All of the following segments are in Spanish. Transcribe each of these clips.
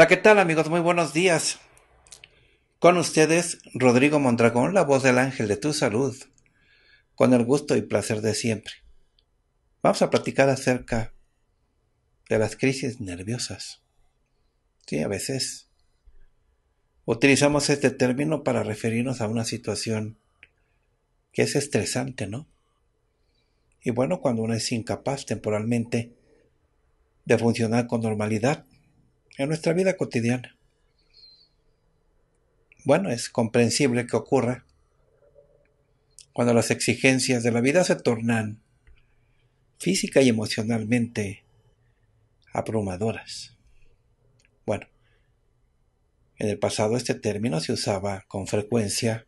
Hola, ¿qué tal amigos? Muy buenos días. Con ustedes, Rodrigo Mondragón, la voz del ángel de tu salud, con el gusto y placer de siempre. Vamos a platicar acerca de las crisis nerviosas. Sí, a veces utilizamos este término para referirnos a una situación que es estresante, ¿no? Y bueno, cuando uno es incapaz temporalmente de funcionar con normalidad, en nuestra vida cotidiana. Bueno, es comprensible que ocurra cuando las exigencias de la vida se tornan física y emocionalmente abrumadoras. Bueno, en el pasado este término se usaba con frecuencia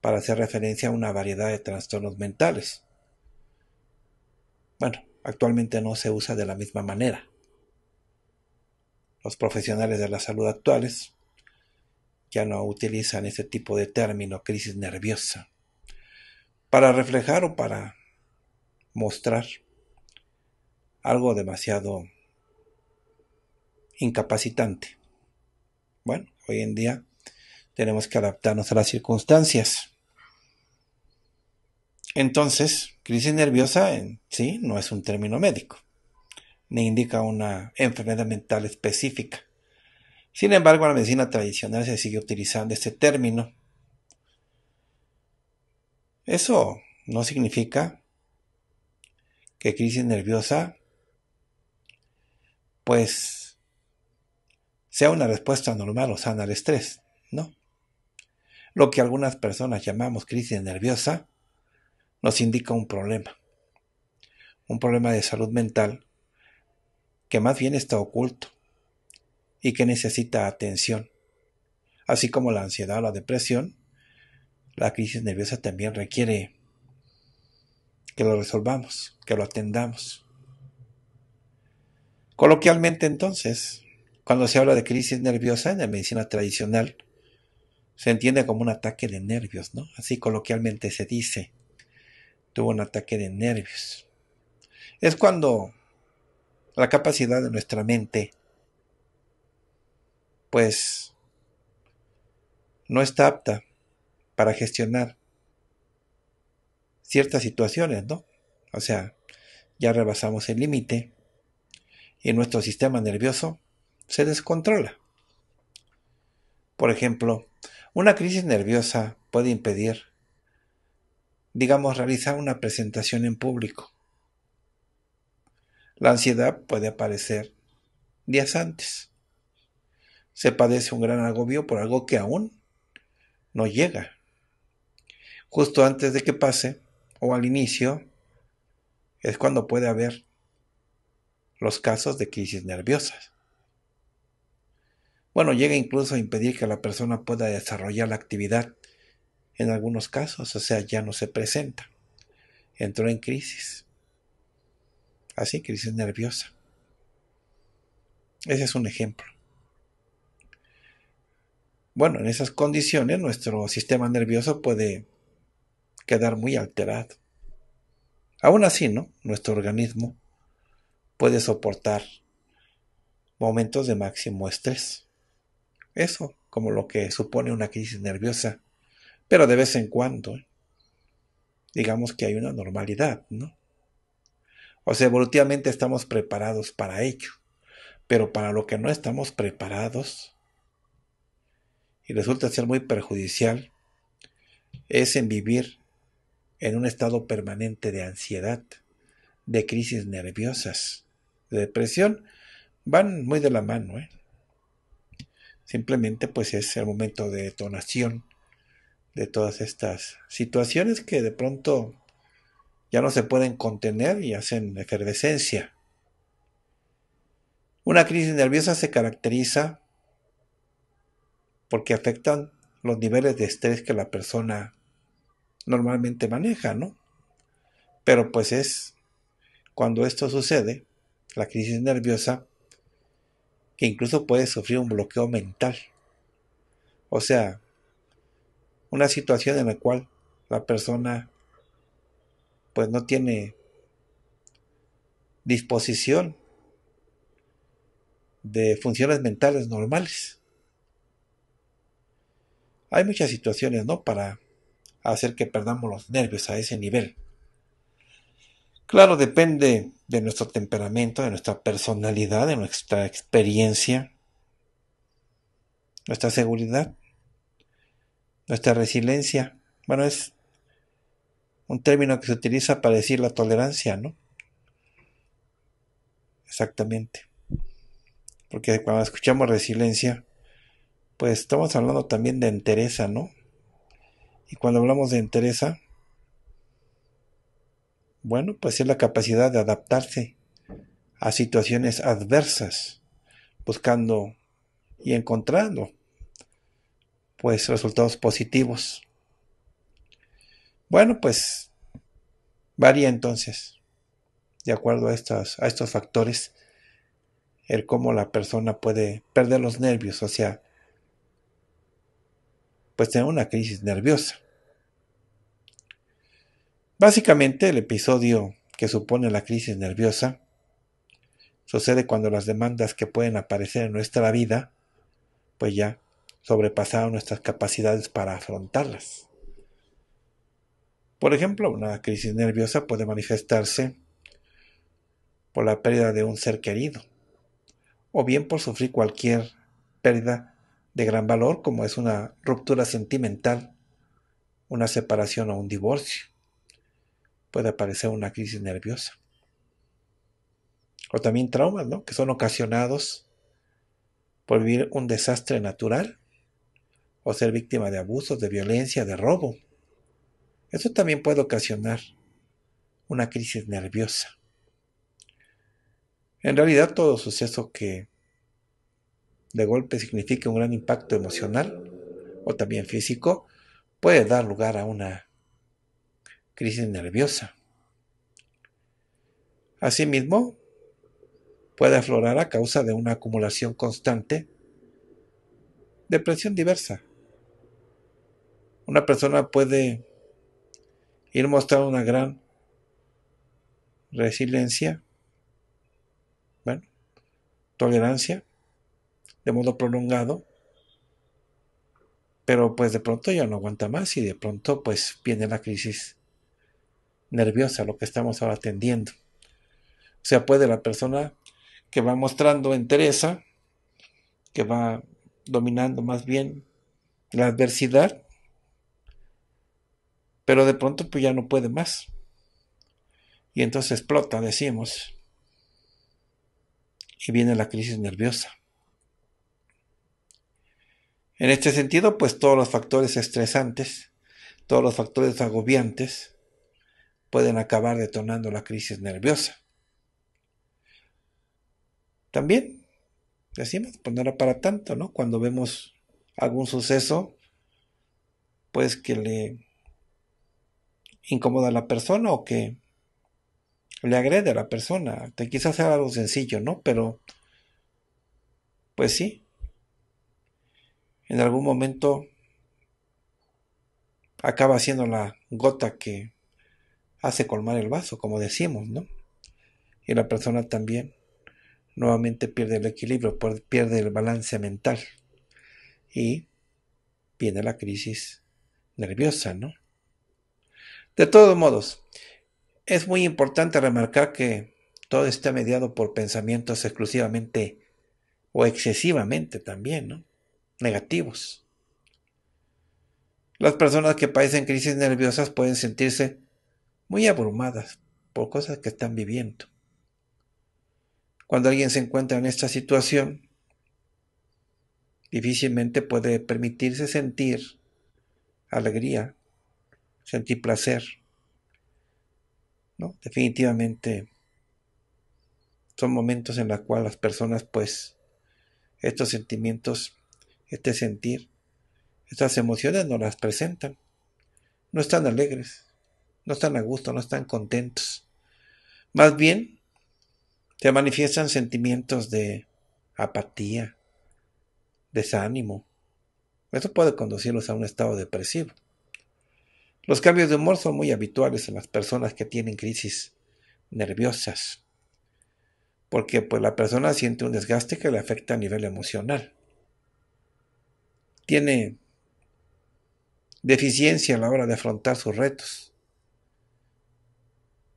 para hacer referencia a una variedad de trastornos mentales. Bueno, actualmente no se usa de la misma manera los profesionales de la salud actuales ya no utilizan este tipo de término, crisis nerviosa, para reflejar o para mostrar algo demasiado incapacitante. Bueno, hoy en día tenemos que adaptarnos a las circunstancias. Entonces, crisis nerviosa en sí no es un término médico ni indica una enfermedad mental específica. Sin embargo, en la medicina tradicional se sigue utilizando este término. Eso no significa que crisis nerviosa pues sea una respuesta normal o sana al estrés, ¿no? Lo que algunas personas llamamos crisis nerviosa nos indica un problema, un problema de salud mental que más bien está oculto y que necesita atención, así como la ansiedad o la depresión. La crisis nerviosa también requiere que lo resolvamos, que lo atendamos. Coloquialmente entonces, cuando se habla de crisis nerviosa en la medicina tradicional, se entiende como un ataque de nervios, ¿no? Así coloquialmente se dice, tuvo un ataque de nervios. Es cuando la capacidad de nuestra mente, pues no está apta para gestionar ciertas situaciones, ¿no? O sea, ya rebasamos el límite y nuestro sistema nervioso se descontrola. Por ejemplo, una crisis nerviosa puede impedir, digamos, realizar una presentación en público la ansiedad puede aparecer días antes. Se padece un gran agobio por algo que aún no llega. Justo antes de que pase o al inicio es cuando puede haber los casos de crisis nerviosas. Bueno, llega incluso a impedir que la persona pueda desarrollar la actividad. En algunos casos, o sea, ya no se presenta. Entró en crisis así, crisis nerviosa. Ese es un ejemplo. Bueno, en esas condiciones nuestro sistema nervioso puede quedar muy alterado. Aún así, ¿no? Nuestro organismo puede soportar momentos de máximo estrés. Eso como lo que supone una crisis nerviosa. Pero de vez en cuando, ¿eh? digamos que hay una normalidad, ¿no? O sea, evolutivamente estamos preparados para ello, pero para lo que no estamos preparados y resulta ser muy perjudicial es en vivir en un estado permanente de ansiedad, de crisis nerviosas, de depresión, van muy de la mano. ¿eh? Simplemente pues es el momento de detonación de todas estas situaciones que de pronto ya no se pueden contener y hacen efervescencia. Una crisis nerviosa se caracteriza porque afectan los niveles de estrés que la persona normalmente maneja, ¿no? Pero pues es cuando esto sucede, la crisis nerviosa, que incluso puede sufrir un bloqueo mental. O sea, una situación en la cual la persona pues no tiene disposición de funciones mentales normales. Hay muchas situaciones, ¿no? Para hacer que perdamos los nervios a ese nivel. Claro, depende de nuestro temperamento, de nuestra personalidad, de nuestra experiencia, nuestra seguridad, nuestra resiliencia. Bueno, es un término que se utiliza para decir la tolerancia, ¿no? Exactamente. Porque cuando escuchamos resiliencia, pues estamos hablando también de entereza, ¿no? Y cuando hablamos de entereza, bueno, pues es la capacidad de adaptarse a situaciones adversas, buscando y encontrando, pues, resultados positivos. Bueno, pues varía entonces, de acuerdo a, a estos factores, el cómo la persona puede perder los nervios, o sea, pues tener una crisis nerviosa. Básicamente el episodio que supone la crisis nerviosa sucede cuando las demandas que pueden aparecer en nuestra vida, pues ya sobrepasaron nuestras capacidades para afrontarlas. Por ejemplo, una crisis nerviosa puede manifestarse por la pérdida de un ser querido, o bien por sufrir cualquier pérdida de gran valor como es una ruptura sentimental, una separación o un divorcio. Puede aparecer una crisis nerviosa. O también traumas, Que son ocasionados por vivir un desastre natural o ser víctima de abusos, de violencia, de robo, eso también puede ocasionar una crisis nerviosa. En realidad todo suceso que de golpe signifique un gran impacto emocional o también físico puede dar lugar a una crisis nerviosa. Asimismo, puede aflorar a causa de una acumulación constante de presión diversa. Una persona puede ir él una gran resiliencia, bueno, tolerancia, de modo prolongado, pero pues de pronto ya no aguanta más y de pronto pues viene la crisis nerviosa, lo que estamos ahora atendiendo. O sea, puede la persona que va mostrando entereza, que va dominando más bien la adversidad, pero de pronto pues ya no puede más. Y entonces explota, decimos, y viene la crisis nerviosa. En este sentido, pues todos los factores estresantes, todos los factores agobiantes, pueden acabar detonando la crisis nerviosa. También, decimos, pues no era para tanto, ¿no? Cuando vemos algún suceso, pues que le incómoda a la persona o que le agrede a la persona. Te quizás sea algo sencillo, ¿no? Pero, pues sí. En algún momento acaba siendo la gota que hace colmar el vaso, como decimos, ¿no? Y la persona también nuevamente pierde el equilibrio, pierde el balance mental. Y viene la crisis nerviosa, ¿no? De todos modos, es muy importante remarcar que todo está mediado por pensamientos exclusivamente o excesivamente también, ¿no? Negativos. Las personas que padecen crisis nerviosas pueden sentirse muy abrumadas por cosas que están viviendo. Cuando alguien se encuentra en esta situación, difícilmente puede permitirse sentir alegría sentir placer. ¿no? Definitivamente son momentos en los cuales las personas, pues, estos sentimientos, este sentir, estas emociones no las presentan. No están alegres, no están a gusto, no están contentos. Más bien, se manifiestan sentimientos de apatía, desánimo. Eso puede conducirlos a un estado depresivo. Los cambios de humor son muy habituales en las personas que tienen crisis nerviosas, porque pues, la persona siente un desgaste que le afecta a nivel emocional. Tiene deficiencia a la hora de afrontar sus retos.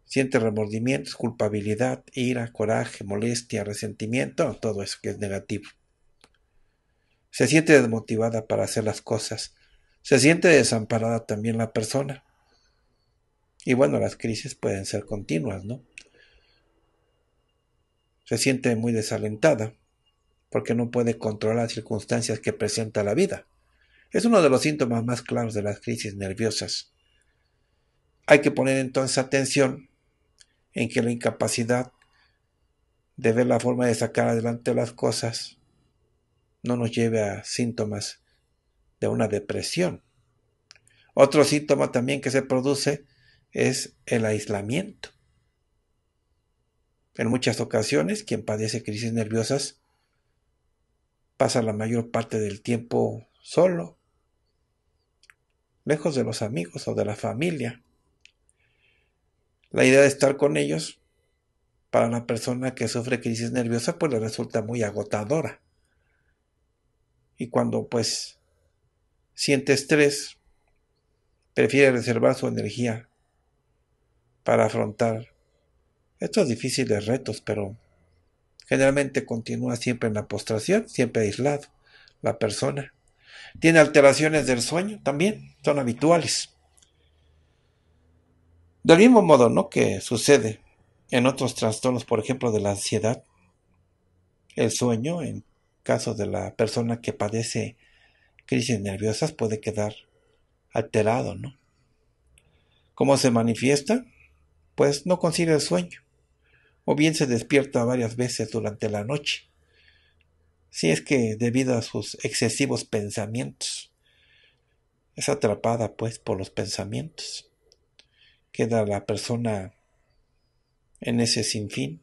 Siente remordimientos, culpabilidad, ira, coraje, molestia, resentimiento, todo eso que es negativo. Se siente desmotivada para hacer las cosas se siente desamparada también la persona. Y bueno, las crisis pueden ser continuas, ¿no? Se siente muy desalentada porque no puede controlar las circunstancias que presenta la vida. Es uno de los síntomas más claros de las crisis nerviosas. Hay que poner entonces atención en que la incapacidad de ver la forma de sacar adelante las cosas no nos lleve a síntomas de una depresión. Otro síntoma también que se produce es el aislamiento. En muchas ocasiones, quien padece crisis nerviosas pasa la mayor parte del tiempo solo, lejos de los amigos o de la familia. La idea de estar con ellos para la persona que sufre crisis nerviosa pues le resulta muy agotadora. Y cuando pues siente estrés, prefiere reservar su energía para afrontar estos difíciles retos, pero generalmente continúa siempre en la postración, siempre aislado la persona. Tiene alteraciones del sueño también, son habituales. Del mismo modo, ¿no? Que sucede en otros trastornos, por ejemplo, de la ansiedad, el sueño, en caso de la persona que padece crisis nerviosas puede quedar alterado, ¿no? ¿Cómo se manifiesta? Pues no consigue el sueño, o bien se despierta varias veces durante la noche, si es que debido a sus excesivos pensamientos, es atrapada pues por los pensamientos, queda la persona en ese sinfín,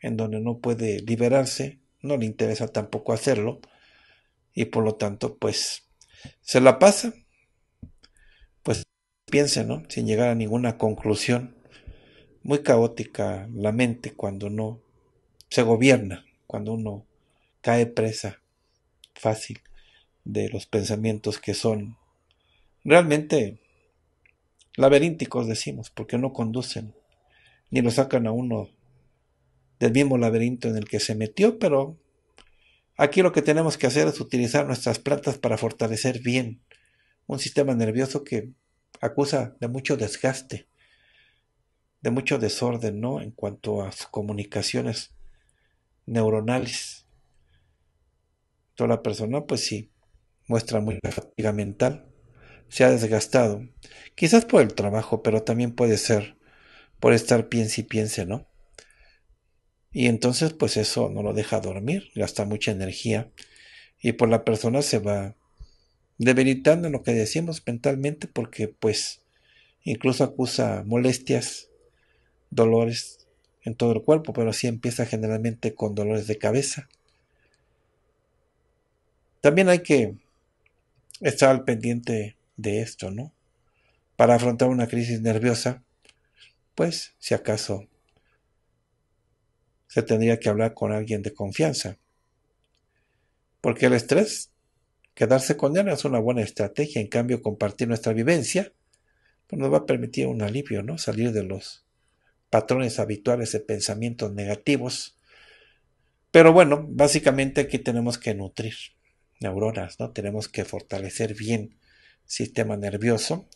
en donde no puede liberarse, no le interesa tampoco hacerlo, y por lo tanto, pues se la pasa, pues piensa, ¿no? Sin llegar a ninguna conclusión. Muy caótica la mente cuando no se gobierna, cuando uno cae presa fácil de los pensamientos que son realmente laberínticos, decimos, porque no conducen ni lo sacan a uno del mismo laberinto en el que se metió, pero Aquí lo que tenemos que hacer es utilizar nuestras plantas para fortalecer bien un sistema nervioso que acusa de mucho desgaste, de mucho desorden, ¿no? En cuanto a sus comunicaciones neuronales. Toda la persona, pues sí, muestra mucha fatiga mental, se ha desgastado, quizás por el trabajo, pero también puede ser por estar piense y piense, ¿no? Y entonces pues eso no lo deja dormir, gasta mucha energía y por pues, la persona se va debilitando en lo que decimos mentalmente porque pues incluso acusa molestias, dolores en todo el cuerpo, pero así empieza generalmente con dolores de cabeza. También hay que estar al pendiente de esto, ¿no? Para afrontar una crisis nerviosa, pues si acaso se tendría que hablar con alguien de confianza. Porque el estrés, quedarse con él es una buena estrategia, en cambio compartir nuestra vivencia pues, nos va a permitir un alivio, ¿no? Salir de los patrones habituales de pensamientos negativos. Pero bueno, básicamente aquí tenemos que nutrir neuronas, ¿no? Tenemos que fortalecer bien sistema nervioso.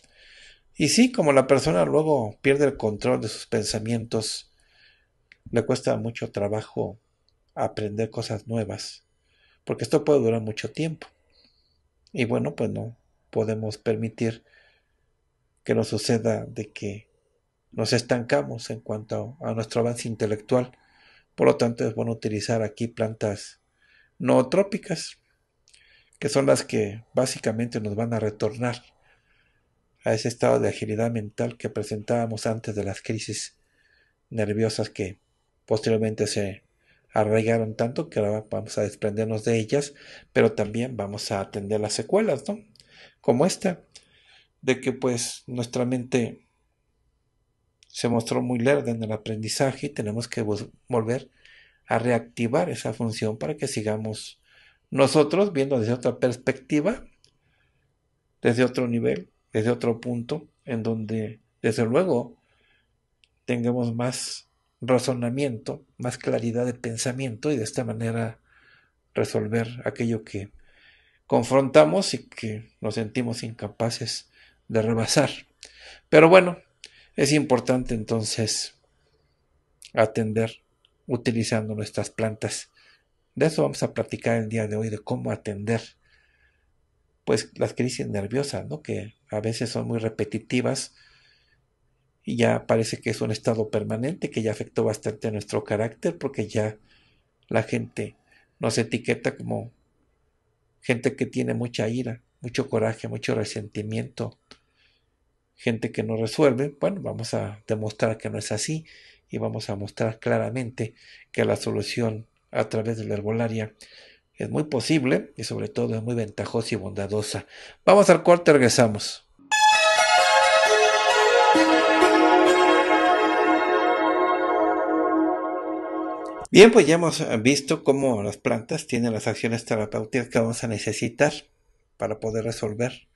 Y sí, como la persona luego pierde el control de sus pensamientos, le cuesta mucho trabajo aprender cosas nuevas, porque esto puede durar mucho tiempo. Y bueno, pues no podemos permitir que nos suceda de que nos estancamos en cuanto a nuestro avance intelectual. Por lo tanto, es bueno utilizar aquí plantas no nootrópicas, que son las que básicamente nos van a retornar a ese estado de agilidad mental que presentábamos antes de las crisis nerviosas que Posteriormente se arraigaron tanto que ahora vamos a desprendernos de ellas, pero también vamos a atender las secuelas, ¿no? Como esta, de que pues nuestra mente se mostró muy lerda en el aprendizaje y tenemos que volver a reactivar esa función para que sigamos nosotros viendo desde otra perspectiva, desde otro nivel, desde otro punto, en donde desde luego tengamos más razonamiento, más claridad de pensamiento y de esta manera resolver aquello que confrontamos y que nos sentimos incapaces de rebasar. Pero bueno, es importante entonces atender utilizando nuestras plantas. De eso vamos a platicar el día de hoy, de cómo atender pues las crisis nerviosas, ¿no? que a veces son muy repetitivas, y ya parece que es un estado permanente que ya afectó bastante a nuestro carácter porque ya la gente nos etiqueta como gente que tiene mucha ira, mucho coraje, mucho resentimiento, gente que no resuelve. Bueno, vamos a demostrar que no es así y vamos a mostrar claramente que la solución a través de la herbolaria es muy posible y sobre todo es muy ventajosa y bondadosa. Vamos al cuarto regresamos. Bien, pues ya hemos eh, visto cómo las plantas tienen las acciones terapéuticas que vamos a necesitar para poder resolver.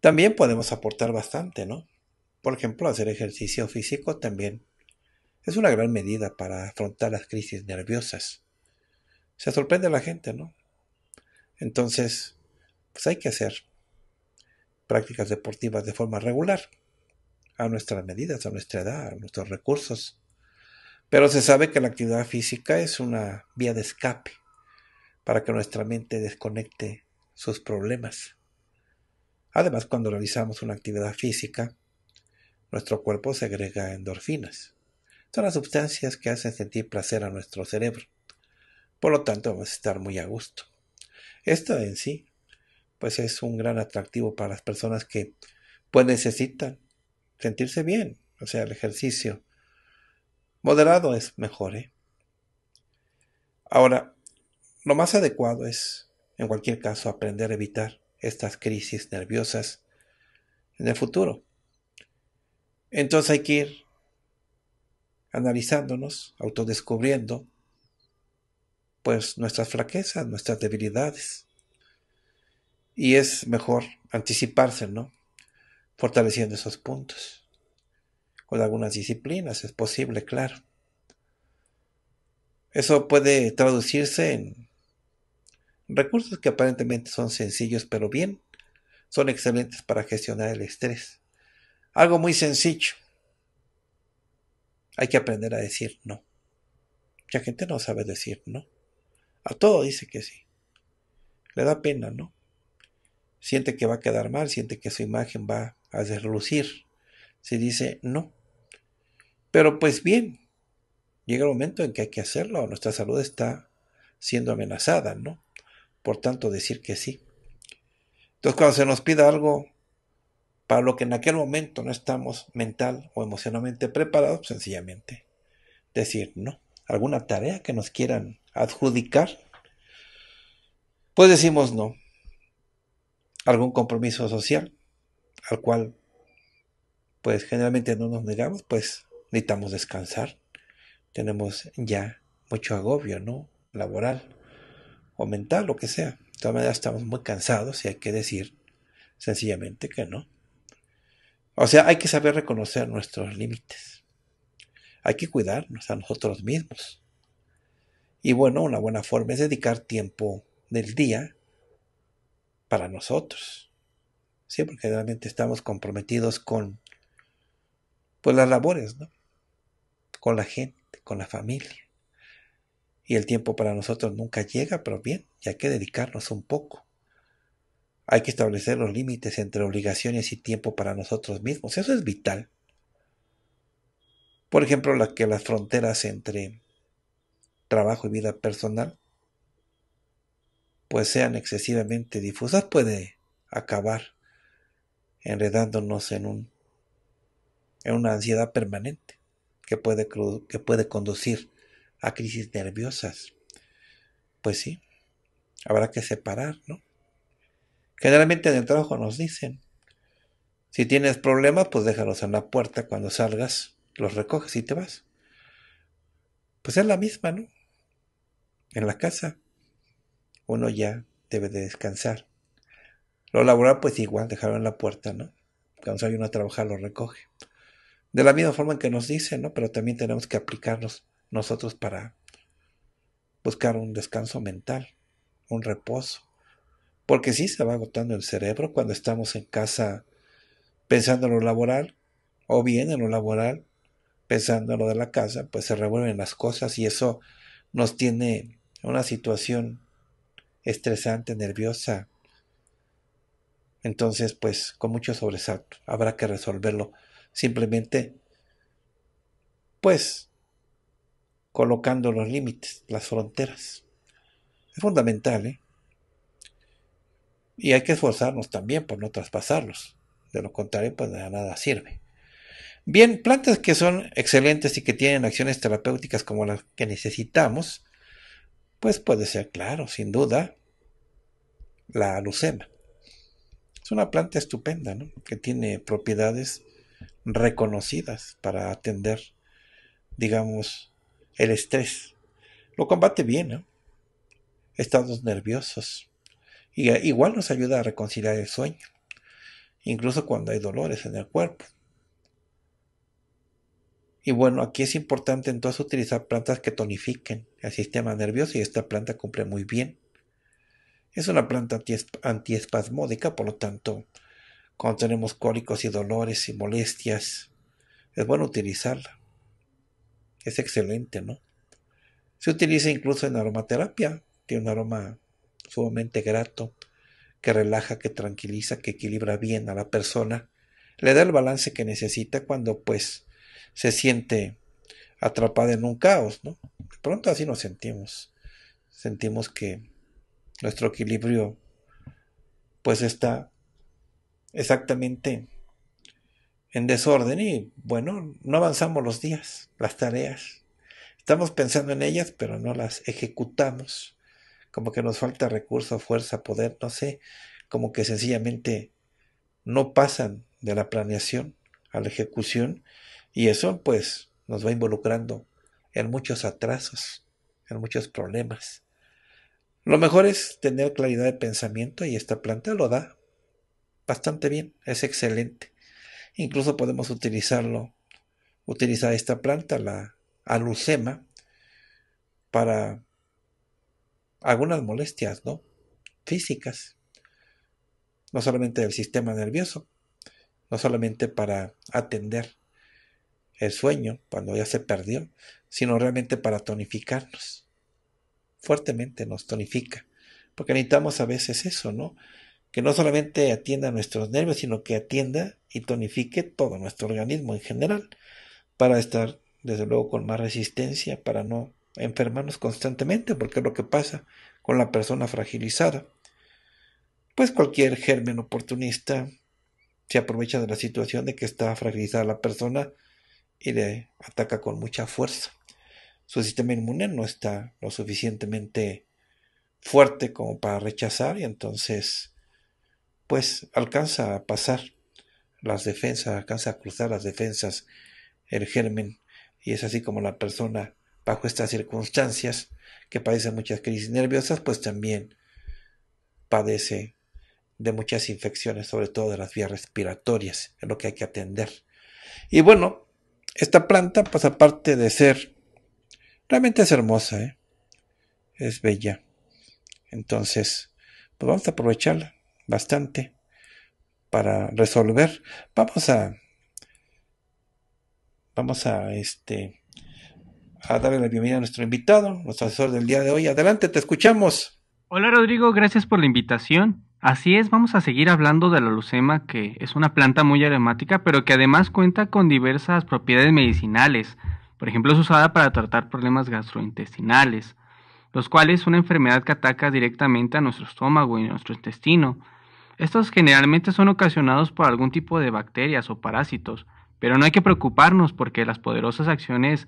También podemos aportar bastante, ¿no? Por ejemplo, hacer ejercicio físico también es una gran medida para afrontar las crisis nerviosas. Se sorprende a la gente, ¿no? Entonces, pues hay que hacer prácticas deportivas de forma regular, a nuestras medidas, a nuestra edad, a nuestros recursos. Pero se sabe que la actividad física es una vía de escape para que nuestra mente desconecte sus problemas. Además, cuando realizamos una actividad física, nuestro cuerpo segrega endorfinas. Son las sustancias que hacen sentir placer a nuestro cerebro. Por lo tanto, vamos a estar muy a gusto. Esto en sí, pues es un gran atractivo para las personas que pues necesitan sentirse bien. O sea, el ejercicio Moderado es mejor. ¿eh? Ahora, lo más adecuado es, en cualquier caso, aprender a evitar estas crisis nerviosas en el futuro. Entonces hay que ir analizándonos, autodescubriendo, pues nuestras flaquezas, nuestras debilidades. Y es mejor anticiparse, ¿no? Fortaleciendo esos puntos con algunas disciplinas, es posible, claro. Eso puede traducirse en recursos que aparentemente son sencillos, pero bien, son excelentes para gestionar el estrés. Algo muy sencillo. Hay que aprender a decir no. Mucha gente no sabe decir no. A todo dice que sí. Le da pena, ¿no? Siente que va a quedar mal, siente que su imagen va a deslucir. si dice no. Pero pues bien, llega el momento en que hay que hacerlo, nuestra salud está siendo amenazada, ¿no? Por tanto, decir que sí. Entonces, cuando se nos pida algo para lo que en aquel momento no estamos mental o emocionalmente preparados, pues, sencillamente decir no. Alguna tarea que nos quieran adjudicar, pues decimos no. Algún compromiso social al cual, pues generalmente no nos negamos, pues necesitamos descansar, tenemos ya mucho agobio, ¿no? Laboral o mental, lo que sea. De todas maneras, estamos muy cansados y hay que decir sencillamente que no. O sea, hay que saber reconocer nuestros límites. Hay que cuidarnos a nosotros mismos. Y bueno, una buena forma es dedicar tiempo del día para nosotros. Sí, porque realmente estamos comprometidos con pues las labores, ¿no? con la gente, con la familia. Y el tiempo para nosotros nunca llega, pero bien, y hay que dedicarnos un poco. Hay que establecer los límites entre obligaciones y tiempo para nosotros mismos. Eso es vital. Por ejemplo, que las fronteras entre trabajo y vida personal pues sean excesivamente difusas puede acabar enredándonos en un en una ansiedad permanente que puede, que puede conducir a crisis nerviosas. Pues sí, habrá que separar, ¿no? Generalmente en el trabajo nos dicen, si tienes problemas, pues déjalos en la puerta cuando salgas, los recoges y te vas. Pues es la misma, ¿no? En la casa uno ya debe de descansar. Lo laboral, pues igual, dejarlo en la puerta, ¿no? Cuando sale uno a trabajar, lo recoge de la misma forma en que nos dicen, ¿no? Pero también tenemos que aplicarnos nosotros para buscar un descanso mental, un reposo. Porque sí se va agotando el cerebro cuando estamos en casa pensando en lo laboral, o bien en lo laboral, pensando en lo de la casa, pues se revuelven las cosas y eso nos tiene una situación estresante, nerviosa. Entonces, pues con mucho sobresalto, habrá que resolverlo simplemente, pues, colocando los límites, las fronteras. Es fundamental, ¿eh? Y hay que esforzarnos también por no traspasarlos. De lo contrario, pues de nada sirve. Bien, plantas que son excelentes y que tienen acciones terapéuticas como las que necesitamos, pues puede ser, claro, sin duda, la alucena. Es una planta estupenda, ¿no? Que tiene propiedades reconocidas para atender, digamos, el estrés. Lo combate bien, ¿no? Estados nerviosos. Y igual nos ayuda a reconciliar el sueño, incluso cuando hay dolores en el cuerpo. Y bueno, aquí es importante entonces utilizar plantas que tonifiquen el sistema nervioso y esta planta cumple muy bien. Es una planta antiespasmódica, por lo tanto, cuando tenemos cólicos y dolores y molestias, es bueno utilizarla. Es excelente, ¿no? Se utiliza incluso en aromaterapia, tiene un aroma sumamente grato, que relaja, que tranquiliza, que equilibra bien a la persona, le da el balance que necesita cuando pues se siente atrapada en un caos, ¿no? De pronto así nos sentimos, sentimos que nuestro equilibrio pues está exactamente en desorden y bueno, no avanzamos los días, las tareas. Estamos pensando en ellas, pero no las ejecutamos. Como que nos falta recurso, fuerza, poder, no sé, como que sencillamente no pasan de la planeación a la ejecución y eso pues nos va involucrando en muchos atrasos, en muchos problemas. Lo mejor es tener claridad de pensamiento y esta planta lo da bastante bien, es excelente. Incluso podemos utilizarlo, utilizar esta planta, la alucema, para algunas molestias, ¿no? Físicas. No solamente del sistema nervioso, no solamente para atender el sueño cuando ya se perdió, sino realmente para tonificarnos. Fuertemente nos tonifica, porque necesitamos a veces eso, ¿no? que no solamente atienda nuestros nervios, sino que atienda y tonifique todo nuestro organismo en general, para estar, desde luego, con más resistencia, para no enfermarnos constantemente, porque es lo que pasa con la persona fragilizada. Pues cualquier germen oportunista se aprovecha de la situación de que está fragilizada la persona y le ataca con mucha fuerza. Su sistema inmune no está lo suficientemente fuerte como para rechazar y entonces pues alcanza a pasar las defensas, alcanza a cruzar las defensas, el germen, y es así como la persona, bajo estas circunstancias, que padece muchas crisis nerviosas, pues también padece de muchas infecciones, sobre todo de las vías respiratorias, es lo que hay que atender. Y bueno, esta planta, pues aparte de ser, realmente es hermosa, ¿eh? es bella. Entonces, pues vamos a aprovecharla bastante para resolver. Vamos a vamos a este a darle la bienvenida a nuestro invitado, nuestro asesor del día de hoy. Adelante, te escuchamos. Hola Rodrigo, gracias por la invitación. Así es, vamos a seguir hablando de la lucema que es una planta muy aromática, pero que además cuenta con diversas propiedades medicinales. Por ejemplo, es usada para tratar problemas gastrointestinales, los cuales es una enfermedad que ataca directamente a nuestro estómago y nuestro intestino. Estos generalmente son ocasionados por algún tipo de bacterias o parásitos, pero no hay que preocuparnos porque las poderosas acciones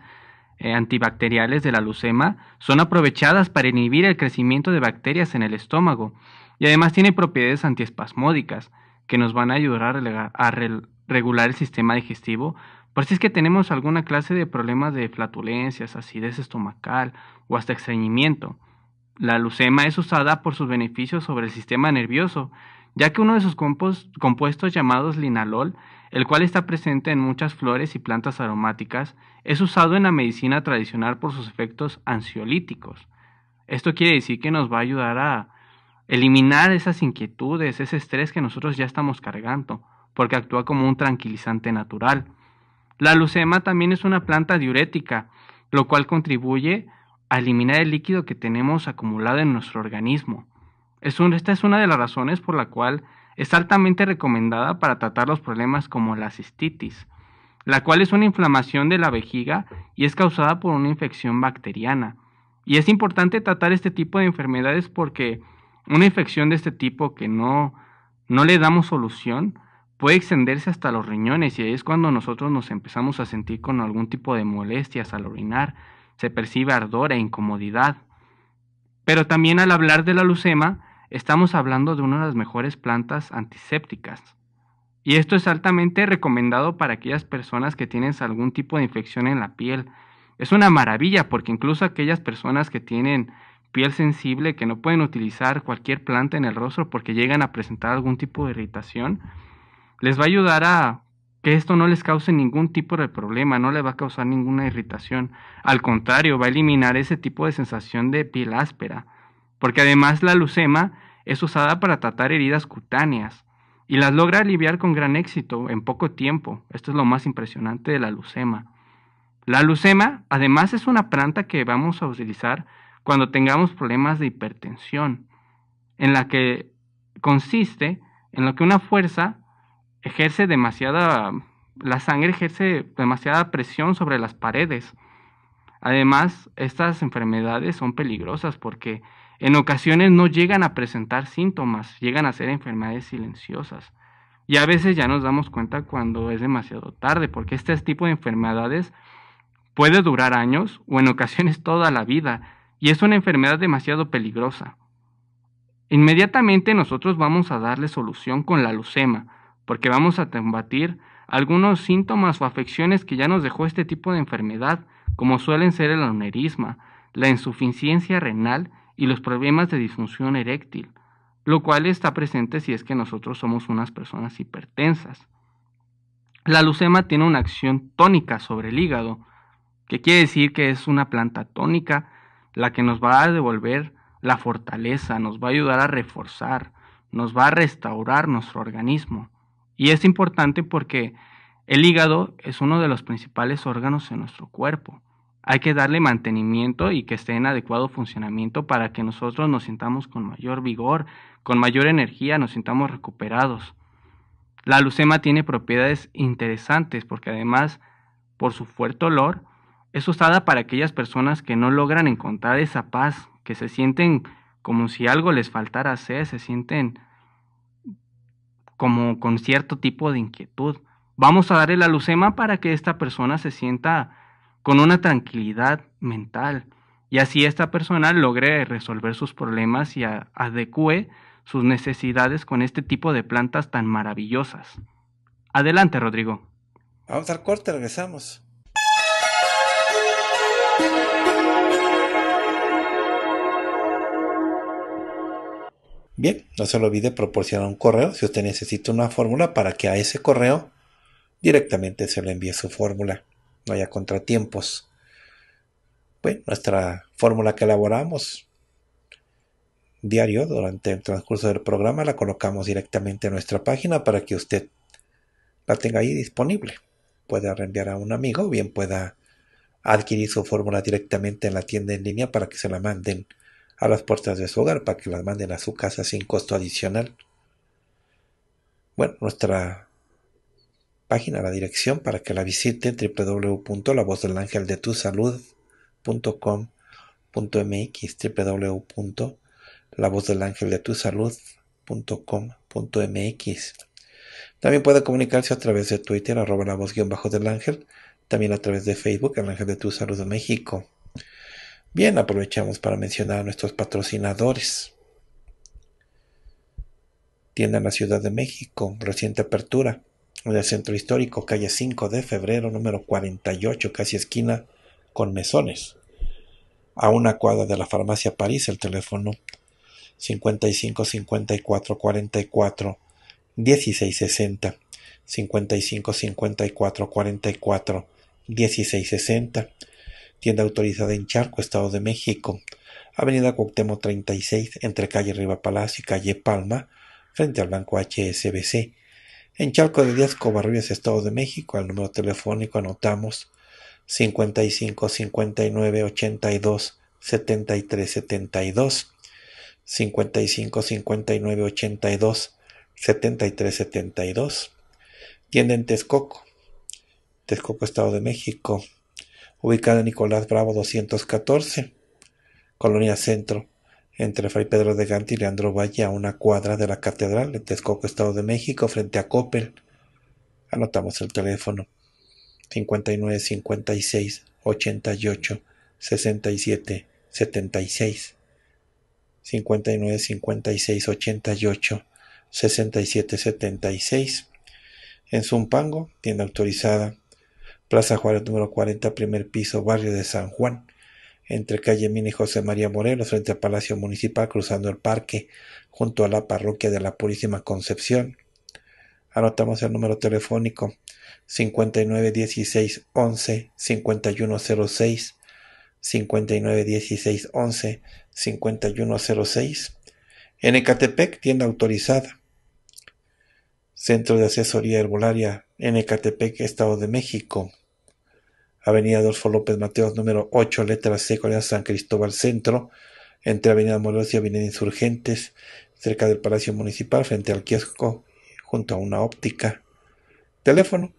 eh, antibacteriales de la lucema son aprovechadas para inhibir el crecimiento de bacterias en el estómago y además tiene propiedades antiespasmódicas que nos van a ayudar a, regular el sistema digestivo por si es que tenemos alguna clase de problemas de flatulencias, acidez estomacal o hasta estreñimiento. La lucema es usada por sus beneficios sobre el sistema nervioso ya que uno de sus compuestos llamados linalol, el cual está presente en muchas flores y plantas aromáticas, es usado en la medicina tradicional por sus efectos ansiolíticos. Esto quiere decir que nos va a ayudar a eliminar esas inquietudes, ese estrés que nosotros ya estamos cargando, porque actúa como un tranquilizante natural. La lucema también es una planta diurética, lo cual contribuye a eliminar el líquido que tenemos acumulado en nuestro organismo esta es una de las razones por la cual es altamente recomendada para tratar los problemas como la cistitis, la cual es una inflamación de la vejiga y es causada por una infección bacteriana. Y es importante tratar este tipo de enfermedades porque una infección de este tipo que no, no le damos solución puede extenderse hasta los riñones y ahí es cuando nosotros nos empezamos a sentir con algún tipo de molestias al orinar, se percibe ardor e incomodidad. Pero también al hablar de la lucema... Estamos hablando de una de las mejores plantas antisépticas. Y esto es altamente recomendado para aquellas personas que tienen algún tipo de infección en la piel. Es una maravilla porque incluso aquellas personas que tienen piel sensible, que no pueden utilizar cualquier planta en el rostro porque llegan a presentar algún tipo de irritación, les va a ayudar a que esto no les cause ningún tipo de problema, no les va a causar ninguna irritación. Al contrario, va a eliminar ese tipo de sensación de piel áspera porque además la lucema es usada para tratar heridas cutáneas y las logra aliviar con gran éxito en poco tiempo. Esto es lo más impresionante de la lucema. La lucema además es una planta que vamos a utilizar cuando tengamos problemas de hipertensión, en la que consiste en lo que una fuerza ejerce demasiada, la sangre ejerce demasiada presión sobre las paredes. Además, estas enfermedades son peligrosas porque en ocasiones no llegan a presentar síntomas, llegan a ser enfermedades silenciosas. Y a veces ya nos damos cuenta cuando es demasiado tarde, porque este tipo de enfermedades puede durar años o en ocasiones toda la vida, y es una enfermedad demasiado peligrosa. Inmediatamente nosotros vamos a darle solución con la lucema porque vamos a combatir algunos síntomas o afecciones que ya nos dejó este tipo de enfermedad, como suelen ser el aneurisma, la insuficiencia renal y los problemas de disfunción eréctil, lo cual está presente si es que nosotros somos unas personas hipertensas. La lucema tiene una acción tónica sobre el hígado, que quiere decir que es una planta tónica la que nos va a devolver la fortaleza, nos va a ayudar a reforzar, nos va a restaurar nuestro organismo. Y es importante porque el hígado es uno de los principales órganos en nuestro cuerpo hay que darle mantenimiento y que esté en adecuado funcionamiento para que nosotros nos sintamos con mayor vigor, con mayor energía, nos sintamos recuperados. La lucema tiene propiedades interesantes porque además, por su fuerte olor, es usada para aquellas personas que no logran encontrar esa paz, que se sienten como si algo les faltara hacer, se sienten como con cierto tipo de inquietud. Vamos a darle la lucema para que esta persona se sienta con una tranquilidad mental. Y así esta persona logre resolver sus problemas y adecue sus necesidades con este tipo de plantas tan maravillosas. Adelante, Rodrigo. Vamos al corte, regresamos. Bien, no se lo olvide proporcionar un correo si usted necesita una fórmula para que a ese correo directamente se le envíe su fórmula no haya contratiempos. Bueno, nuestra fórmula que elaboramos diario durante el transcurso del programa la colocamos directamente en nuestra página para que usted la tenga ahí disponible. Puede reenviar a un amigo o bien pueda adquirir su fórmula directamente en la tienda en línea para que se la manden a las puertas de su hogar, para que la manden a su casa sin costo adicional. Bueno, nuestra página, la dirección para que la visite www.lavozdelangeldetusalud.com.mx www.lavozdelangeldetusalud.com.mx También puede comunicarse a través de Twitter, arroba la voz guión bajo del ángel, también a través de Facebook, el ángel de tu salud de México. Bien, aprovechamos para mencionar a nuestros patrocinadores. Tienda en la Ciudad de México, reciente apertura, en el centro histórico, calle 5 de febrero, número 48, casi esquina con mesones. A una cuadra de la farmacia París, el teléfono 55 54 44 1660 55 54 44 1660 tienda autorizada en Charco, Estado de México Avenida Cuauhtémoc 36 entre calle Riva Palacio y calle Palma frente al banco HSBC en Chalco de Díaz Covarrubias, Estado de México, al número telefónico anotamos 55 59 82 73 72 55 59 82 73 72 tienda en Texcoco Texcoco Estado de México ubicada en Nicolás Bravo 214 Colonia Centro entre Fray Pedro de Gante y Leandro Valle a una cuadra de la catedral en Texcoco, Estado de México, frente a Coppel. Anotamos el teléfono 59 56 88 67 76 59 56 88 67 76 en Zumpango, tienda autorizada, Plaza Juárez número 40, primer piso, barrio de San Juan entre calle Mina y José María Morelos, frente al Palacio Municipal, cruzando el parque, junto a la parroquia de la Purísima Concepción. Anotamos el número telefónico 591611 5106 11 5106 en Ecatepec, tienda autorizada. Centro de Asesoría Herbolaria en Estado de México. Avenida Adolfo López Mateos, número 8, letra C, Colonia San Cristóbal Centro, entre Avenida Morelos y Avenida Insurgentes, cerca del Palacio Municipal, frente al kiosco, junto a una óptica. Teléfono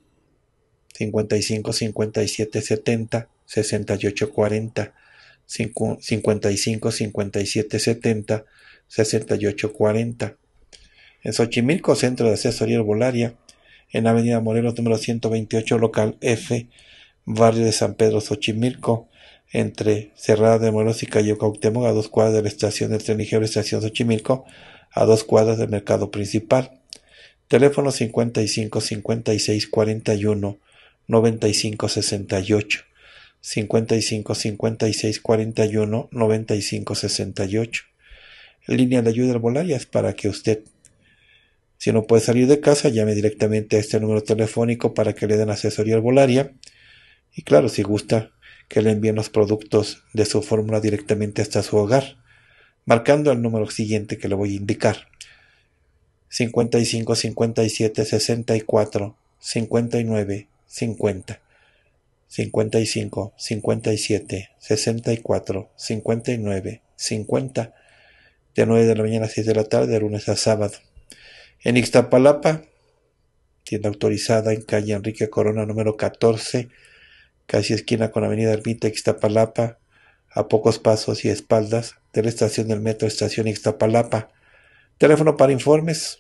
55 57 70 68 40 55 57 70 68 40 en Xochimilco, Centro de Asesoría Herbolaria, en Avenida Morelos número 128, local F, barrio de San Pedro Xochimilco, entre Cerrada de Morelos y Calle Cuauhtémoc, a dos cuadras de la estación del tren Estación Xochimilco, a dos cuadras del mercado principal. Teléfono 55 56 41 95 68. 55 56 41 95 68. Línea de ayuda al es para que usted, si no puede salir de casa, llame directamente a este número telefónico para que le den asesoría Bolaria. Y claro, si gusta, que le envíen los productos de su fórmula directamente hasta su hogar, marcando el número siguiente que le voy a indicar. 55 57 64 59 50 55 57 64 59 50 de 9 de la mañana a 6 de la tarde, de lunes a sábado. En Ixtapalapa, tienda autorizada en calle Enrique Corona número 14 casi esquina con Avenida Ermita Ixtapalapa, a pocos pasos y espaldas de la estación del metro Estación Ixtapalapa. Teléfono para informes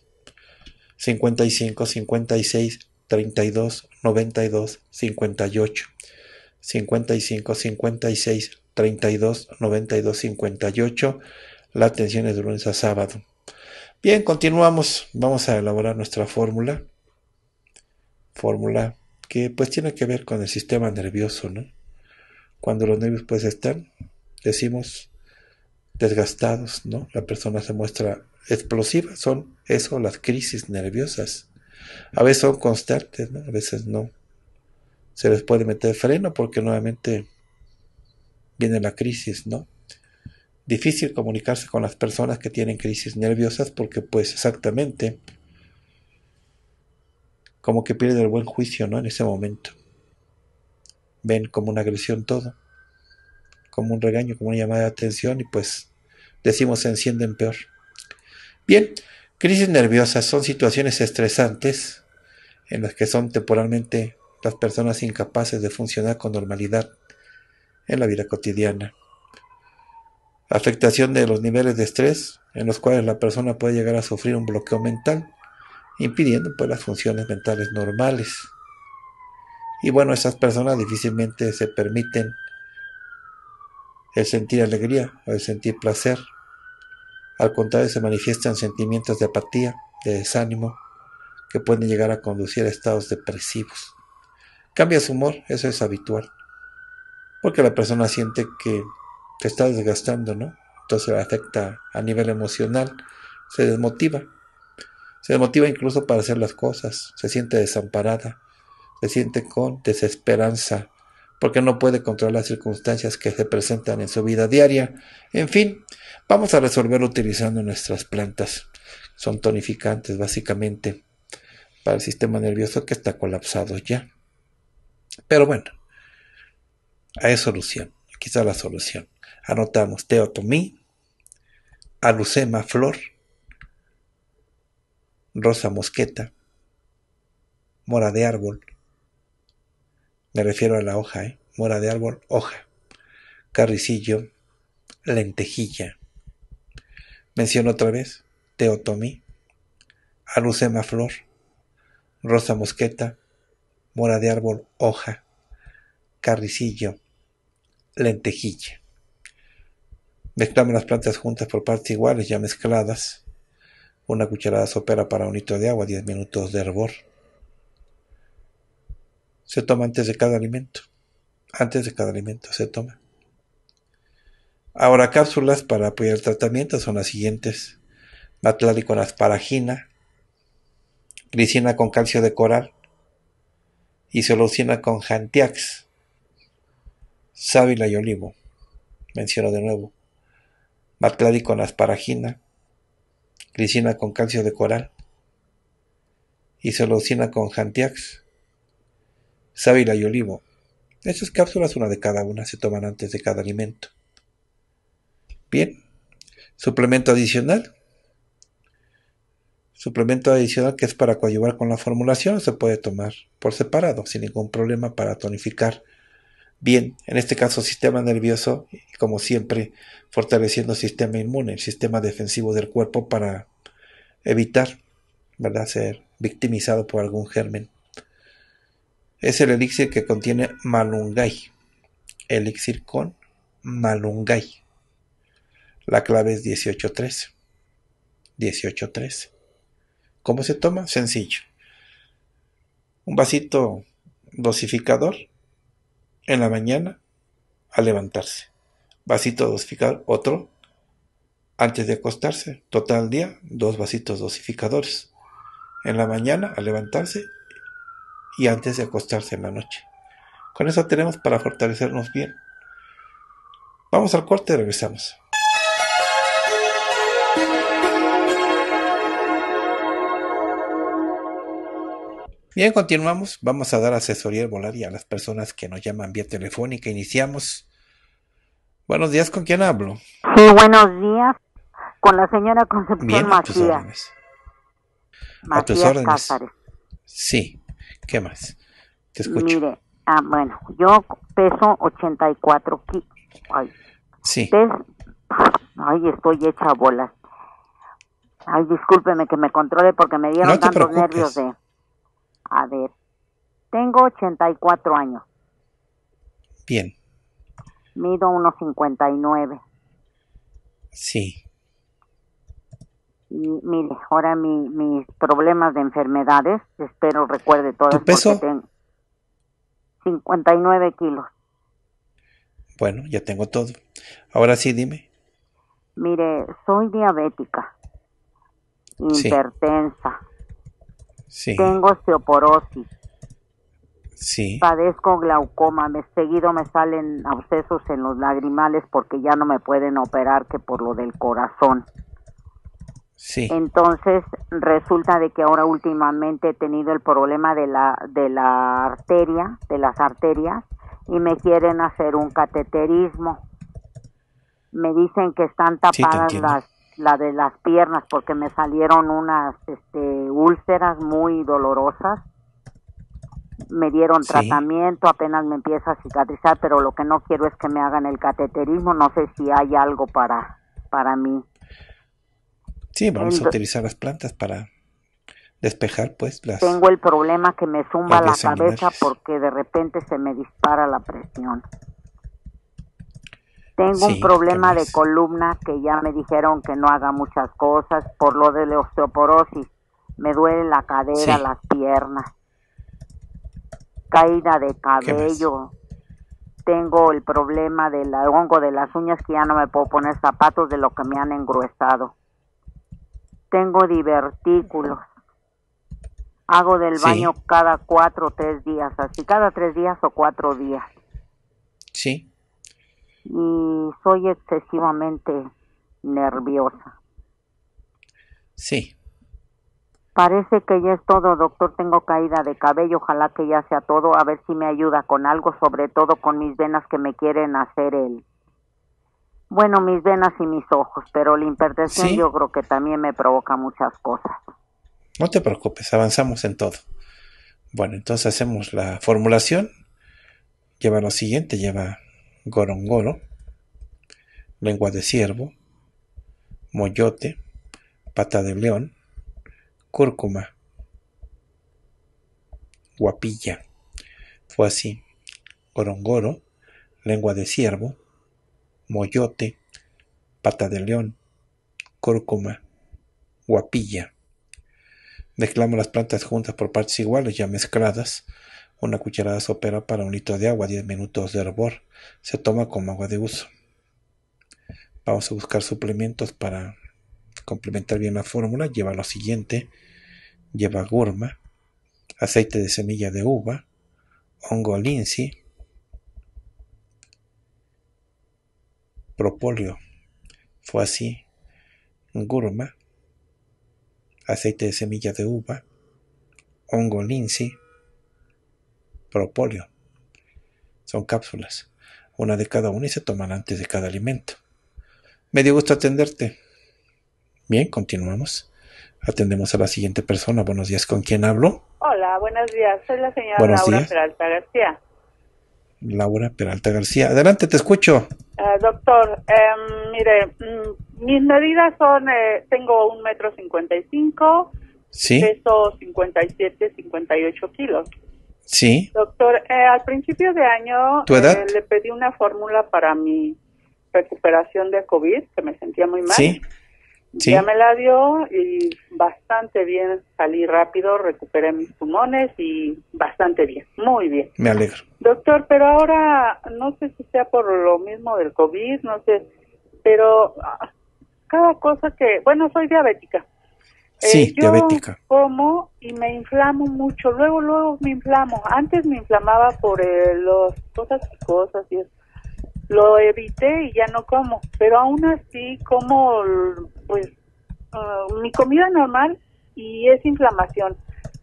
55 56 32 92 58 55 56 32 92 58 la atención es de lunes a sábado bien continuamos vamos a elaborar nuestra fórmula fórmula que pues tiene que ver con el sistema nervioso, ¿no? Cuando los nervios pues están, decimos, desgastados, ¿no? La persona se muestra explosiva, son eso las crisis nerviosas. A veces son constantes, A veces no. Se les puede meter freno porque nuevamente viene la crisis, ¿no? Difícil comunicarse con las personas que tienen crisis nerviosas porque pues exactamente como que pierde el buen juicio, ¿no? En ese momento. Ven como una agresión todo, como un regaño, como una llamada de atención y pues decimos se encienden peor. Bien, crisis nerviosas son situaciones estresantes en las que son temporalmente las personas incapaces de funcionar con normalidad en la vida cotidiana. Afectación de los niveles de estrés en los cuales la persona puede llegar a sufrir un bloqueo mental impidiendo pues las funciones mentales normales. Y bueno, esas personas difícilmente se permiten el sentir alegría o el sentir placer. Al contrario, se manifiestan sentimientos de apatía, de desánimo, que pueden llegar a conducir a estados depresivos. Cambia su humor, eso es habitual. Porque la persona siente que se está desgastando, ¿no? Entonces afecta a nivel emocional, se desmotiva se motiva incluso para hacer las cosas, se siente desamparada, se siente con desesperanza, porque no puede controlar las circunstancias que se presentan en su vida diaria. En fin, vamos a resolverlo utilizando nuestras plantas. Son tonificantes básicamente para el sistema nervioso que está colapsado ya. Pero bueno, hay solución. quizá la solución. Anotamos teotomí, alucema flor, rosa mosqueta, mora de árbol. Me refiero a la hoja, ¿eh? mora de árbol, hoja, carricillo, lentejilla. Menciono otra vez teotomí, alucema flor, rosa mosqueta, mora de árbol, hoja, carricillo, lentejilla. Mezclamos las plantas juntas por partes iguales, ya mezcladas una cucharada sopera para un litro de agua, 10 minutos de hervor. Se toma antes de cada alimento. Antes de cada alimento se toma. Ahora, cápsulas para apoyar el tratamiento son las siguientes. Matlari con asparagina, glicina con calcio de coral, solucina con jantiax, sábila y olivo. Menciono de nuevo. Matlari con asparagina, glicina con calcio de coral, isoleucina con jantiax, sábila y olivo. Estas cápsulas, una de cada una, se toman antes de cada alimento. Bien, suplemento adicional. Suplemento adicional que es para coadyuvar con la formulación se puede tomar por separado, sin ningún problema, para tonificar bien, en este caso sistema nervioso, como siempre, fortaleciendo el sistema inmune, el sistema defensivo del cuerpo para evitar, ¿verdad?, ser victimizado por algún germen. Es el elixir que contiene malungay. Elixir con malungay. La clave es 183 183 ¿Cómo se toma? Sencillo. Un vasito dosificador en la mañana a levantarse. Vasito dosificador, otro antes de acostarse. Total día, dos vasitos dosificadores. En la mañana a levantarse y antes de acostarse en la noche. Con eso tenemos para fortalecernos bien. Vamos al corte y regresamos. Bien, continuamos. Vamos a dar asesoría y a las personas que nos llaman vía telefónica. Iniciamos. Buenos días, ¿con quién hablo? Sí, buenos días. Con la señora Concepción Bien, A tus órdenes. Sí, ¿qué más? Te Mire, ah, bueno, yo peso 84 kilos. Ay. Sí. Ay, estoy hecha bolas. Ay, discúlpeme que me controle porque me dieron tantos nervios de a ver, tengo 84 años. Bien. Mido unos 59. Sí. Y mire, ahora mis problemas de enfermedades, espero recuerde todo. ¿Tu peso? 59 kilos. Bueno, ya tengo todo. Ahora sí, dime. Mire, soy diabética, hipertensa, tengo osteoporosis. Padezco glaucoma, me, seguido me salen abscesos en los lagrimales porque ya no me pueden operar que por lo del corazón. Sí. Entonces resulta de que ahora últimamente he tenido el problema de la de la arteria, de las arterias y me quieren hacer un cateterismo. Me dicen que están tapadas las la de las piernas porque me salieron unas este, úlceras muy dolorosas. Me dieron tratamiento, apenas me empieza a cicatrizar, pero lo que no quiero es que me hagan el cateterismo, no sé si hay algo para para mí. Sí, vamos a utilizar las plantas para despejar pues las Tengo el problema que me zumba la cabeza porque de repente se me dispara la presión. Tengo un problema de columna que ya me dijeron que no haga muchas cosas por lo de la osteoporosis. Me duele la cadera, las piernas, caída de cabello. Tengo el problema del hongo de las uñas que ya no me puedo poner zapatos de lo que me han engruesado. Tengo divertículos. Hago del baño cada cuatro o tres días, así cada tres días o cuatro días. Sí y soy excesivamente nerviosa. Sí. Parece que ya es todo, doctor. Tengo caída de cabello. Ojalá que ya sea todo. A ver si me ayuda con algo, sobre todo con mis venas que me quieren hacer el. Bueno, mis venas y mis ojos, pero la hipertensión yo creo que también me provoca muchas cosas. No te preocupes, avanzamos en todo. Bueno, entonces hacemos la formulación. Lleva lo siguiente, lleva gorongoro, lengua de ciervo, moyote, pata de león, cúrcuma, guapilla. Fue así. Gorongoro, lengua de ciervo, moyote, pata de león, cúrcuma, guapilla. Declamo las plantas juntas por partes iguales, ya mezcladas, una cucharada sopera para un litro de agua, 10 minutos de hervor. Se toma como agua de uso. Vamos a buscar suplementos para complementar bien la fórmula. Lleva lo siguiente. Lleva gurma, aceite de semilla de uva, hongo linsi, propóleo, fue así, gurma, aceite de semilla de uva, hongo linsi, propóleo. Son cápsulas, una de cada una y se toman antes de cada alimento. Me dio gusto atenderte. Bien, continuamos. Atendemos a la siguiente persona. Buenos días, ¿con quién hablo? Hola, buenos días. Soy la señora Laura Peralta García. Laura Peralta García. Adelante, te escucho. Eh, doctor, em, mire, mm, mis medidas son, eh, tengo un metro cincuenta y cinco, peso cincuenta cincuenta y siete y ocho kilos. Sí. Doctor, eh, al principio de año eh, le pedí una fórmula para mi recuperación de COVID, que me sentía muy mal. Sí. sí. Ya me la dio y bastante bien, salí rápido, recuperé mis pulmones y bastante bien, muy bien. Me alegro. Doctor, pero ahora no sé si sea por lo mismo del COVID, no sé, pero ah, cada cosa que, bueno, soy diabética Sí, eh, yo Como y me inflamo mucho. Luego, luego me inflamo. Antes me inflamaba por eh, las cosas y cosas y Lo evité y ya no como. Pero aún así como, pues, mm, mi comida normal y es inflamación.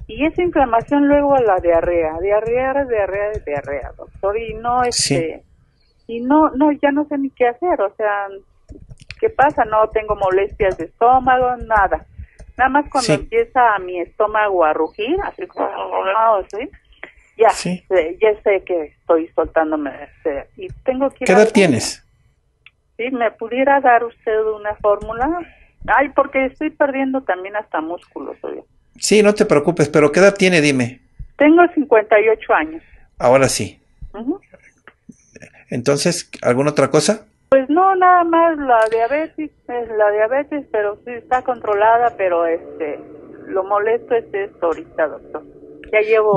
Y esa inflamación luego a la diarrea, diarrea, diarrea, diarrea, doctor. Y no, este, y no, no, ya no sé ni qué hacer. O sea, ¿qué pasa? No tengo molestias de estómago, nada Nada más cuando empieza mi estómago a rugir, así como ah, ¿sí? ya, ya sé que estoy soltándome. y tengo que ¿Qué edad tienes? Sí, me pudiera dar usted una fórmula. Ay, porque estoy perdiendo también hasta músculos. hoy. Sí, no te preocupes, pero ¿qué edad tiene? Dime. Tengo 58 años. Ahora sí. Entonces, ¿alguna otra cosa? Pues no, nada más la diabetes, es la diabetes, pero sí está controlada, pero este, lo molesto es esto ahorita, doctor. Ya llevo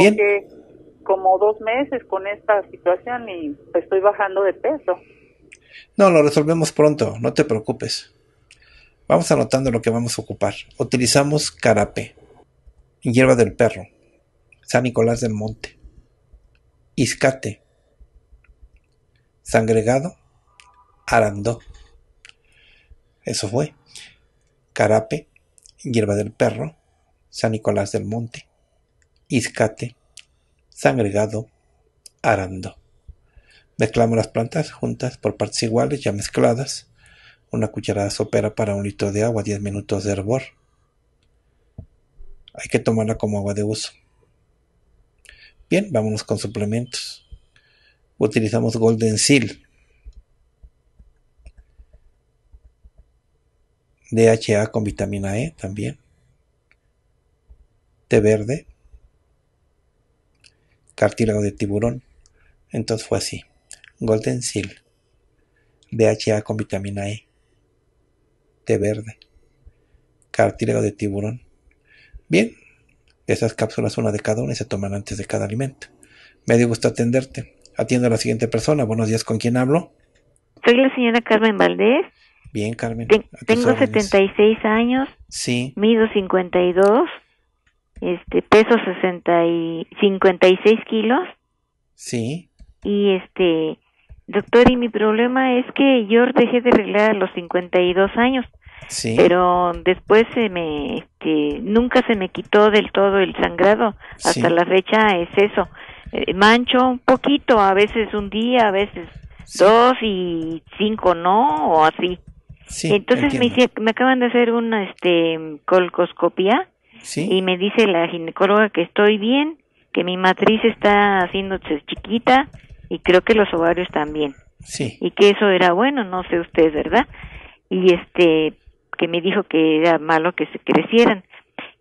como dos meses con esta situación y estoy bajando de peso. No, lo resolvemos pronto, no te preocupes. Vamos anotando lo que vamos a ocupar. Utilizamos carape, hierba del perro, San Nicolás del Monte, iscate, sangregado, Arando. Eso fue. Carape, Hierba del Perro, San Nicolás del Monte, iscate, sangregado, Arando. Mezclamos las plantas juntas por partes iguales ya mezcladas. Una cucharada sopera para un litro de agua, 10 minutos de hervor. Hay que tomarla como agua de uso. Bien, vámonos con suplementos. Utilizamos Golden Seal, DHA con vitamina E también. Té verde. Cartílago de tiburón. Entonces fue así. Golden Seal. DHA con vitamina E. Té verde. Cartílago de tiburón. Bien. Esas cápsulas, una de cada una, se toman antes de cada alimento. Me dio gusto atenderte. Atiendo a la siguiente persona. Buenos días, ¿con quién hablo? Soy la señora Carmen Valdés. Bien, Carmen. tengo 76 años. Sí. Mido 52. Este, peso y 56 kilos. Sí. Y este, doctor, y mi problema es que yo dejé de arreglar a los 52 años. Sí. Pero después se me, este, nunca se me quitó del todo el sangrado. Hasta la fecha es eso. Eh, mancho un poquito, a veces un día, a veces dos y cinco no, o así. Entonces me, me acaban de hacer una este, y me dice la ginecóloga que estoy bien, que mi matriz está haciéndose chiquita y creo que los ovarios también. Sí. Y que eso era bueno, no sé usted, ¿verdad? Y este, que me dijo que era malo que se crecieran.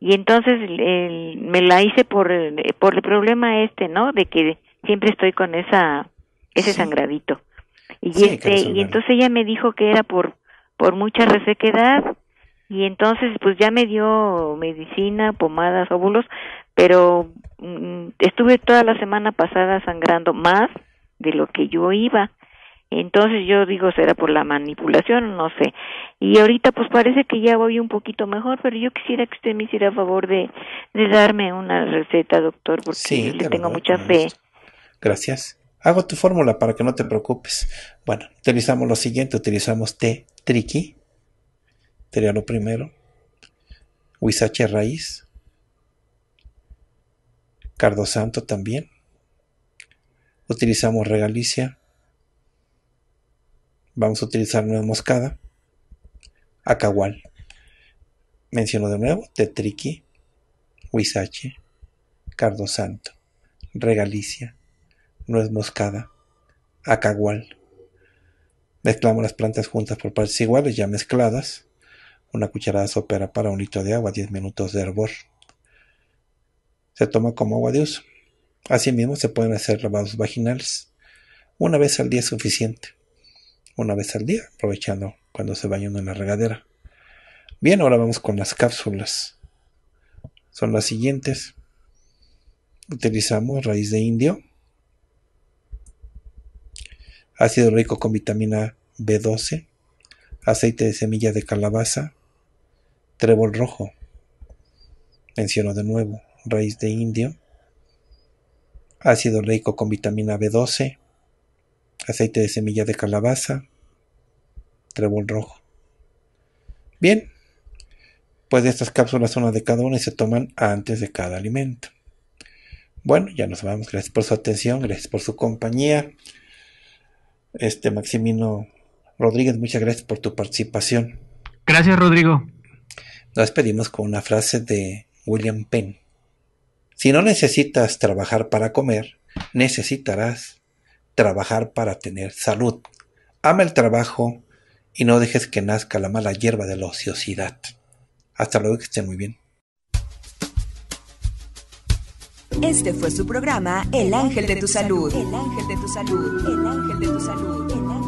Y entonces me la hice por, por el problema este, ¿no? De que siempre estoy con esa, ese sangradito. Y, este, y entonces ella me dijo que era por por mucha resequedad y entonces pues ya me dio medicina, pomadas, óvulos, pero mm, estuve toda la semana pasada sangrando más de lo que yo iba. Entonces yo digo, será por la manipulación, no sé. Y ahorita pues parece que ya voy un poquito mejor, pero yo quisiera que usted me hiciera favor de, darme una receta, doctor, porque le tengo mucha fe. Gracias. Hago tu fórmula para que no te preocupes. Bueno, utilizamos lo siguiente, utilizamos té, Triqui, sería primero. Huizache Raíz. Cardo Santo también. Utilizamos regalicia. Vamos a utilizar nuez moscada. Acagual. Menciono de nuevo Tetriqui, Huizache, Cardo Santo, Regalicia, Nuez Moscada, Acagual. Mezclamos las plantas juntas por partes iguales, ya mezcladas. Una cucharada sopera para un litro de agua, 10 minutos de hervor. Se toma como agua de uso. Asimismo, se pueden hacer lavados vaginales. Una vez al día es suficiente. Una vez al día, aprovechando cuando se baña en la regadera. Bien, ahora vamos con las cápsulas. Son las siguientes. Utilizamos raíz de indio, ácido rico con vitamina A. B12, aceite de semilla de calabaza, trébol rojo. Menciono de nuevo, raíz de indio, ácido rico con vitamina B12, aceite de semilla de calabaza, trébol rojo. Bien, pues estas cápsulas una de cada una y se toman antes de cada alimento. Bueno, ya nos vamos. Gracias por su atención, gracias por su compañía. Este Maximino Rodríguez, muchas gracias por tu participación. Gracias, Rodrigo. Nos despedimos con una frase de William Penn. Si no necesitas trabajar para comer, necesitarás trabajar para tener salud. Ama el trabajo y no dejes que nazca la mala hierba de la ociosidad. Hasta luego, que estén muy bien. Este fue su programa El Ángel de tu Salud. El Ángel de tu Salud. El Ángel de tu Salud. El ángel de tu salud.